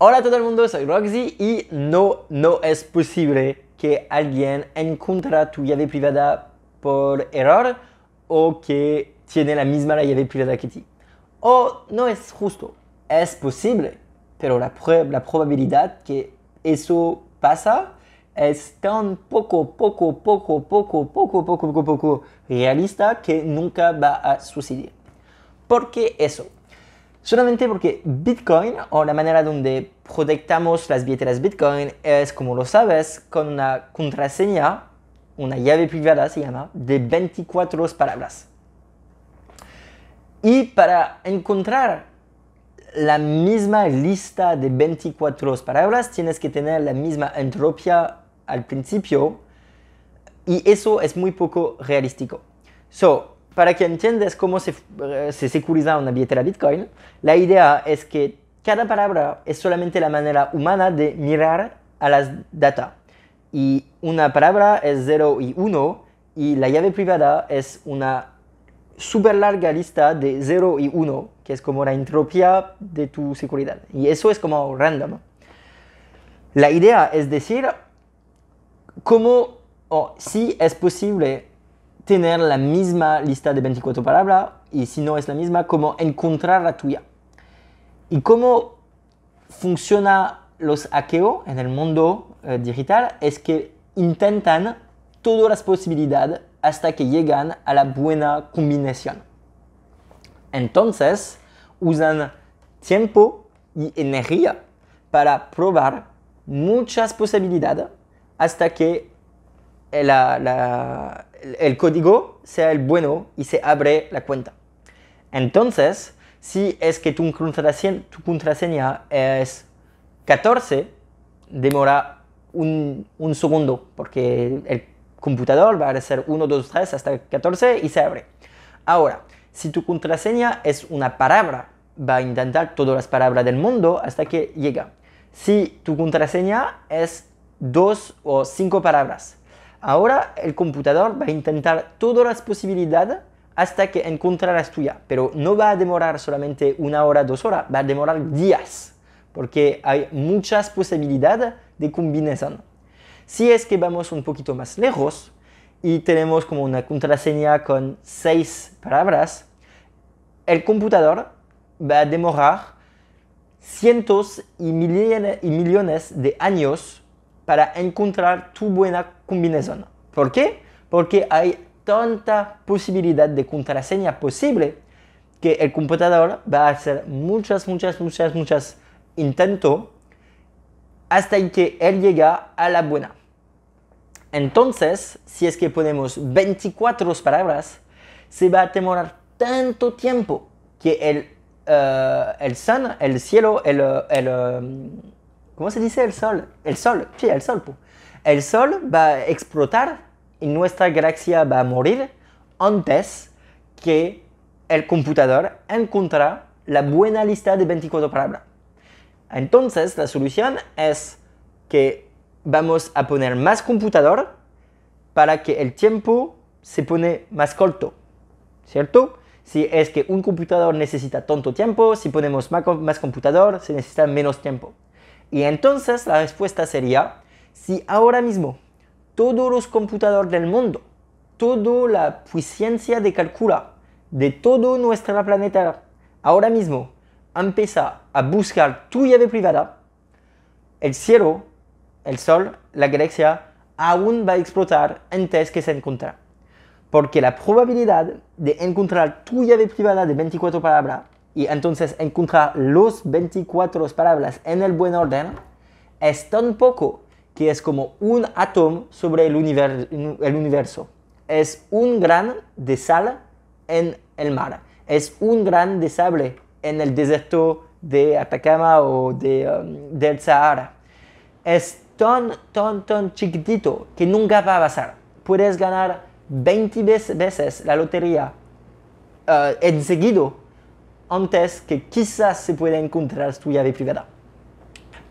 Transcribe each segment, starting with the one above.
Hola a todo el mundo, soy Roxy y no, no es posible que alguien encuentre tu llave privada por error o que tiene la misma la llave privada que ti. O no es justo, es posible, pero la, la probabilidad que eso pasa es tan poco, poco, poco, poco, poco, poco, poco, poco realista que nunca va a suceder. ¿Por qué eso? Solamente porque Bitcoin o la manera donde protectamos las billeteras Bitcoin es, como lo sabes, con una contraseña, una llave privada se llama, de 24 palabras. Y para encontrar la misma lista de 24 palabras, tienes que tener la misma entropía al principio y eso es muy poco realístico. So, para que entiendas cómo se, eh, se securiza una billetera Bitcoin, la idea es que cada palabra es solamente la manera humana de mirar a las data. Y una palabra es 0 y 1 y la llave privada es una súper larga lista de 0 y 1, que es como la entropía de tu seguridad. Y eso es como random. La idea es decir cómo o si es posible tener la misma lista de 24 palabras y si no es la misma, cómo encontrar la tuya. Y cómo funciona los hackeos en el mundo eh, digital es que intentan todas las posibilidades hasta que llegan a la buena combinación. Entonces, usan tiempo y energía para probar muchas posibilidades hasta que la, el código sea el bueno y se abre la cuenta. Entonces, si es que tu contraseña, tu contraseña es 14, demora un, segundo, porque el computador va a hacer 1, 2, 3 hasta 14 y se abre. Ahora, si tu contraseña es una palabra, va a intentar todas las palabras del mundo hasta que llega. Si tu contraseña es dos o cinco palabras, Ahora el computador va a intentar todas las posibilidades hasta que la tuya, pero no va a demorar solamente una hora, dos horas, va a demorar días, porque hay muchas posibilidades de combinación. Si es que vamos un poquito más lejos y tenemos como una contraseña con seis palabras, el computador va a demorar cientos y millones de años para encontrar tu buena combinación. ¿Por qué? Porque hay tanta posibilidad de contraseña posible que el computador va a hacer muchas, muchas, muchas, muchas intentos hasta que él llega a la buena. Entonces, si es que ponemos 24 palabras, se va a demorar tanto tiempo que el, uh, el cielo, el, um, ¿Cómo se dice el Sol? El Sol, sí, el Sol. El Sol va a explotar y nuestra galaxia va a morir antes que el computador encuentre la buena lista de 24 palabras. Entonces, la solución es que vamos a poner más computador para que el tiempo se pone más corto, ¿cierto? Si es que un computador necesita tanto tiempo, si ponemos más computador, se necesita menos tiempo. Y entonces la respuesta sería, si ahora mismo todos los computadores del mundo, toda la puissance de cálculo de todo nuestro planeta, ahora mismo empieza a buscar tu llave privada, el cielo, el sol, la galaxia, aún va a explotar antes que se encuentre. Porque la probabilidad de encontrar tu llave privada de 24 palabras y entonces encontrar los 24 palabras en el buen orden es tan poco que es como un átomo sobre el, universo. El universo. Es un gran de sal en el mar. Es un gran de sable en el desierto de Atacama o de, um, del Sahara. Es tan, tan, tan chiquitito que nunca va a pasar. Puedes ganar 20 veces la lotería uh, en antes que quizás se pueda encontrar tu llave privada.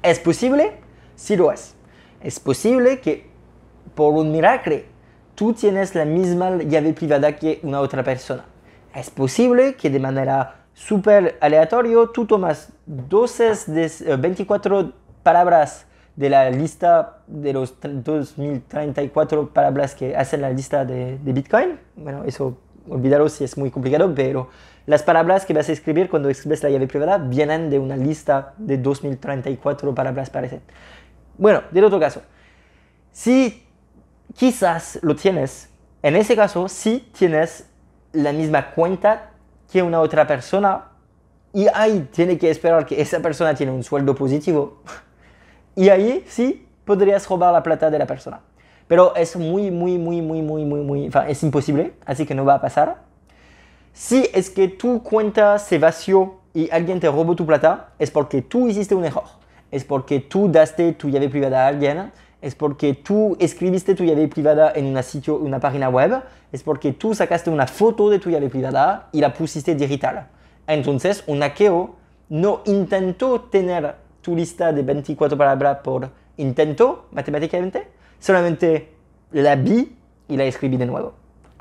¿Es posible? Sí lo es. Es posible que, por un miracle tú tienes la misma llave privada que una otra persona. Es posible que de manera súper aleatoria tú tomas 12 de 24 palabras de la lista de los 2034 palabras que hacen la lista de, Bitcoin. Bueno, eso olvidaros si es muy complicado, pero las palabras que vas a escribir cuando escribes la llave privada vienen de una lista de 2034 palabras, parece. Bueno, del otro caso, si quizás lo tienes, en ese caso si tienes la misma cuenta que una otra persona y ahí tiene que esperar que esa persona tiene un sueldo positivo y ahí sí podrías robar la plata de la persona. Pero es muy, muy, muy, muy, muy, muy, muy, es imposible, así que no va a pasar. Si es que tu cuenta se vació y alguien te robó tu plata, es porque tú hiciste un error. Es porque tú daste tu llave privada a alguien. Es porque tú escribiste tu llave privada en una, sitio, una página web. Es porque tú sacaste una foto de tu llave privada y la pusiste digital. Entonces, un hackeo no intentó tener tu lista de 24 palabras por intento, matemáticamente, solamente la vi y la escribí de nuevo.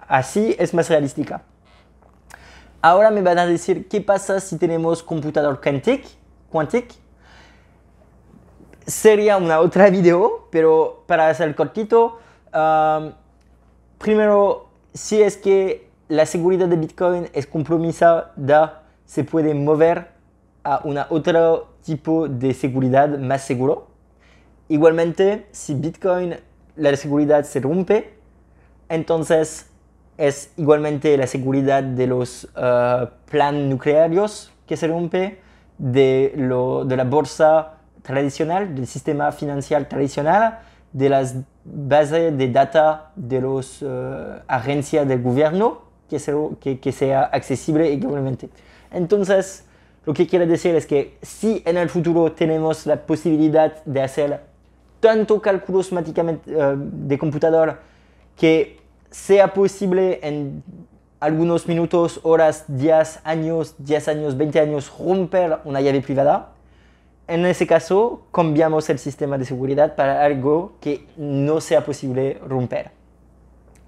Así es más realística. Ahora me van a decir, ¿qué pasa si tenemos computador quantic? Sería una otra video, pero para hacer cortito, um, primero, si es que la seguridad de Bitcoin es compromisada se puede mover a un otro tipo de seguridad más seguro. Igualmente, si Bitcoin, la seguridad se rompe, entonces es igualmente la seguridad de los uh, planes nucleares que se rompe, de, lo, de la bolsa tradicional, del sistema financiero tradicional, de las bases de datos de las uh, agencias del gobierno que sea, que, sea accesible igualmente. Entonces, lo que quiero decir es que si en el futuro tenemos la posibilidad de hacer tanto cálculos uh, de computador que sea posible en algunos minutos, horas, días, años, 10 años, 20 años romper una llave privada, en ese caso cambiamos el sistema de seguridad para algo que no sea posible romper.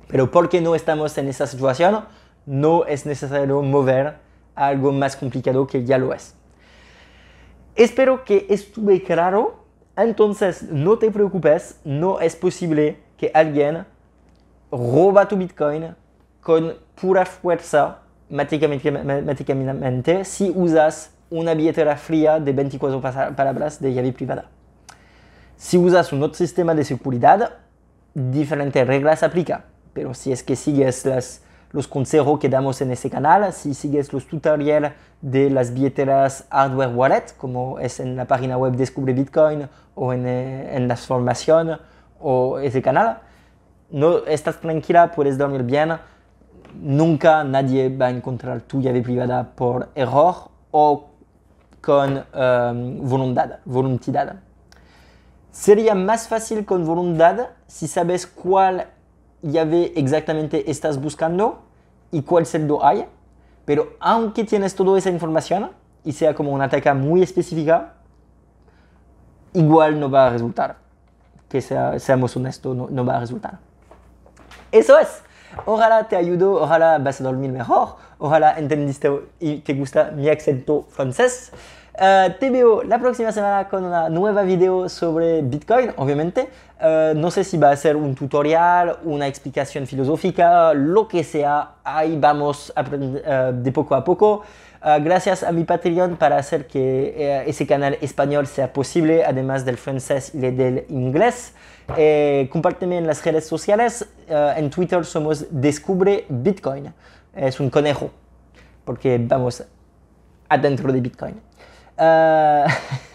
Pero porque no estamos en esa situación, no es necesario mover algo más complicado que ya lo es. Espero que estuve claro. Entonces, no te preocupes, no es posible que alguien roba tu Bitcoin con pura fuerza matemáticamente si usas una billetera fría de 24 palabras de llave privada. Si usas un otro sistema de seguridad, diferentes reglas aplica, pero si es que sigues los consejos que damos en ese canal, si sigues los tutoriales de las billeteras hardware wallet, como es en la página web Descubre Bitcoin o en, eh, en la formación o ese canal, estás tranquila, puedes dormir bien, nunca nadie va a encontrar tu llave privada por error o con em, voluntad, voluntad. Sería más fácil con voluntad si sabes cuál llave exactamente estás buscando y cuál celdo hay, pero aunque tienes toda esa información y sea como una ataque muy específica, igual no va a resultar. Que seamos honestos, no va a resultar. ¡Eso es! Ojalá te ayudo, ojalá vas a dormir mejor, ojalá entendiste y te gusta mi acento francés. Eh, te veo la próxima semana con una nueva video sobre Bitcoin, obviamente. Eh, no sé si va a ser un tutorial, una explicación filosófica, lo que sea. Ahí vamos a aprender eh, de poco a poco. Ah, gracias a mi Patreon para hacer que eh, ese canal español sea posible, además del francés y del inglés. Eh, compárteme en las redes sociales. Ah, en Twitter somos Descubre Bitcoin. Es un conejo, porque vamos adentro de Bitcoin. Ah,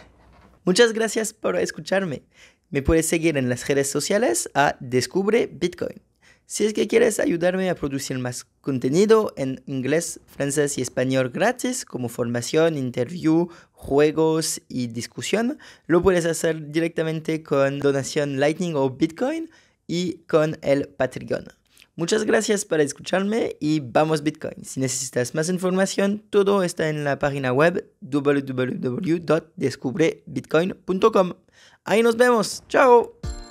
muchas gracias por escucharme. Me puedes seguir en las redes sociales a Descubre Bitcoin. Si es que quieres ayudarme a producir más contenido en inglés, francés y español gratis, como formación, interview, juegos y discusión, lo puedes hacer directamente con donación Lightning o Bitcoin y con el Patreon. Muchas gracias por escucharme y vamos Bitcoin. Si necesitas más información, todo está en la página web www.descubrebitcoin.com. Ahí nos vemos. Chao.